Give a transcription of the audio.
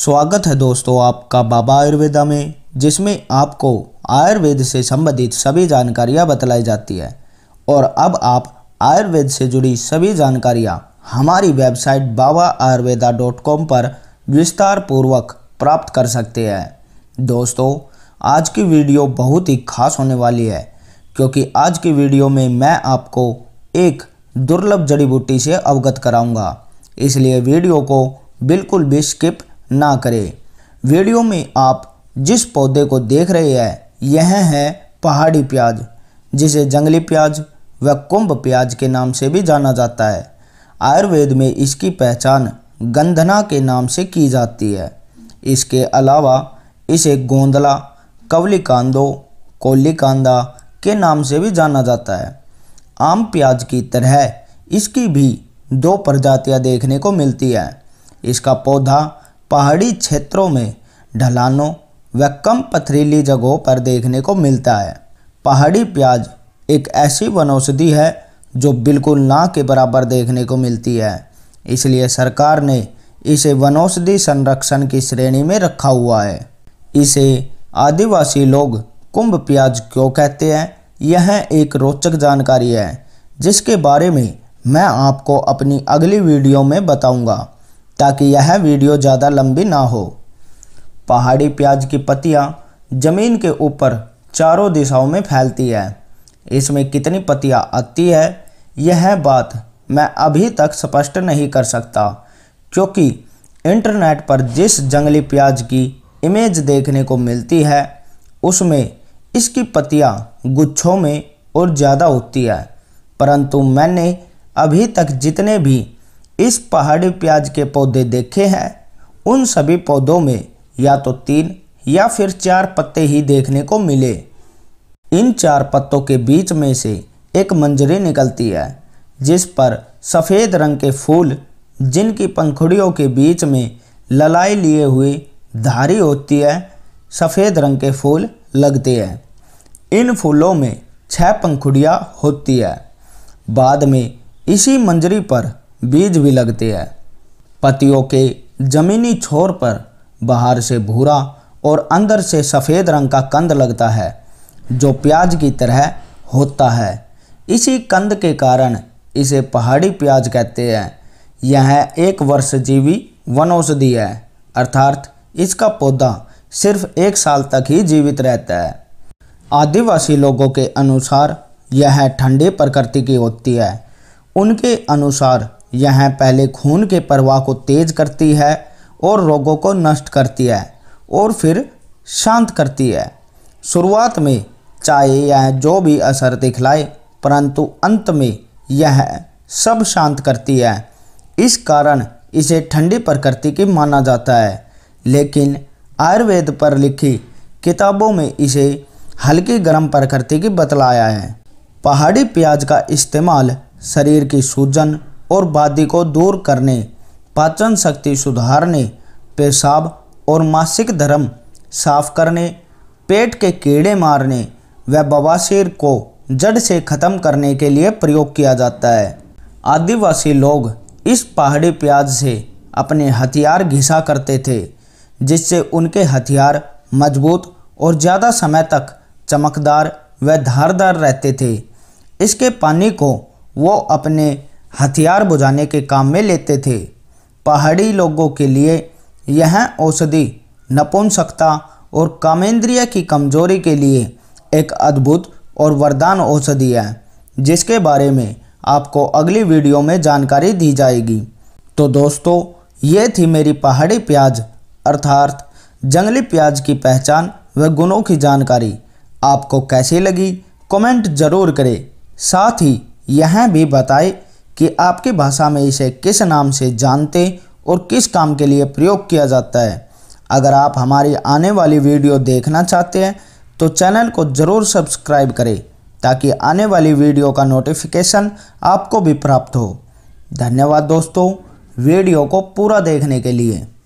स्वागत है दोस्तों आपका बाबा आयुर्वेदा में जिसमें आपको आयुर्वेद से संबंधित सभी जानकारियाँ बतलाई जाती है और अब आप आयुर्वेद से जुड़ी सभी जानकारियाँ हमारी website Baba Ayurveda dot com पर विस्तार पूर्वक प्राप्त कर सकते हैं दोस्तों आज की वीडियो बहुत ही खास होने वाली है क्योंकि आज की वीडियो में मैं आपको एक दुर्लभ जड़ी बूटी से अवगत कराऊंगा इसलिए वीडियो को बिल्कुल भी स्किप ना करें वीडियो में आप जिस पौधे को देख रहे हैं यह है पहाड़ी प्याज जिसे जंगली प्याज व कुंभ प्याज के नाम से भी जाना जाता है आयुर्वेद में इसकी पहचान गंधना के नाम से की जाती है इसके अलावा इसे गोंदला कवली कोली कांदा के नाम से भी जाना जाता है आम प्याज की तरह इसकी भी दो प्रजातियां देखने को मिलती है इसका पौधा पहाड़ी क्षेत्रों में ढलानों व कम पथरीली जगहों पर देखने को मिलता है पहाड़ी प्याज एक ऐसी वनौषधि है जो बिल्कुल ना के बराबर देखने को मिलती है इसलिए सरकार ने इसे वनौषधि संरक्षण की श्रेणी में रखा हुआ है इसे आदिवासी लोग कुंभ प्याज क्यों कहते हैं यह एक रोचक जानकारी है जिसके बारे में मैं आपको अपनी अगली वीडियो में बताऊंगा ताकि यह वीडियो ज़्यादा लंबी ना हो पहाड़ी प्याज की पत्तियाँ ज़मीन के ऊपर चारों दिशाओं में फैलती है इसमें कितनी पत्तियाँ आती है यह बात मैं अभी तक स्पष्ट नहीं कर सकता क्योंकि इंटरनेट पर जिस जंगली प्याज की इमेज देखने को मिलती है उसमें इसकी पत्तियाँ गुच्छों में और ज़्यादा होती है परंतु मैंने अभी तक जितने भी इस पहाड़ी प्याज के पौधे देखे हैं उन सभी पौधों में या तो तीन या फिर चार पत्ते ही देखने को मिले इन चार पत्तों के बीच में से एक मंजरी निकलती है जिस पर सफ़ेद रंग के फूल जिनकी पंखुड़ियों के बीच में ललाई लिए हुए धारी होती है सफ़ेद रंग के फूल लगते हैं इन फूलों में छह पंखुड़ियाँ होती है बाद में इसी मंजरी पर बीज भी लगते हैं पतियों के जमीनी छोर पर बाहर से भूरा और अंदर से सफ़ेद रंग का कंद लगता है जो प्याज की तरह होता है इसी कंद के कारण इसे पहाड़ी प्याज कहते हैं यह एक वर्ष जीवी वन औषधि है अर्थात इसका पौधा सिर्फ एक साल तक ही जीवित रहता है आदिवासी लोगों के अनुसार यह ठंडी प्रकृति की होती है उनके अनुसार यह पहले खून के प्रवाह को तेज करती है और रोगों को नष्ट करती है और फिर शांत करती है शुरुआत में चाहे यह जो भी असर दिखलाए परंतु अंत में यह सब शांत करती है इस कारण इसे ठंडी प्रकृति की माना जाता है लेकिन आयुर्वेद पर लिखी किताबों में इसे हल्की गर्म प्रकृति की बतलाया है पहाड़ी प्याज का इस्तेमाल शरीर की सूजन और वादी को दूर करने पाचन शक्ति सुधारने पेशाब और मासिक धर्म साफ करने पेट के कीड़े मारने व बवासीर को जड़ से ख़त्म करने के लिए प्रयोग किया जाता है आदिवासी लोग इस पहाड़ी प्याज से अपने हथियार घिसा करते थे जिससे उनके हथियार मजबूत और ज़्यादा समय तक चमकदार व धारदार रहते थे इसके पानी को वो अपने हथियार बुझाने के काम में लेते थे पहाड़ी लोगों के लिए यह औषधि नपुंसकता और कामेंद्रिय की कमजोरी के लिए एक अद्भुत और वरदान औषधि है जिसके बारे में आपको अगली वीडियो में जानकारी दी जाएगी तो दोस्तों ये थी मेरी पहाड़ी प्याज अर्थात जंगली प्याज की पहचान व गुणों की जानकारी आपको कैसी लगी कमेंट ज़रूर करें साथ ही यह भी बताएं कि आपकी भाषा में इसे किस नाम से जानते और किस काम के लिए प्रयोग किया जाता है अगर आप हमारी आने वाली वीडियो देखना चाहते हैं तो चैनल को ज़रूर सब्सक्राइब करें ताकि आने वाली वीडियो का नोटिफिकेशन आपको भी प्राप्त हो धन्यवाद दोस्तों वीडियो को पूरा देखने के लिए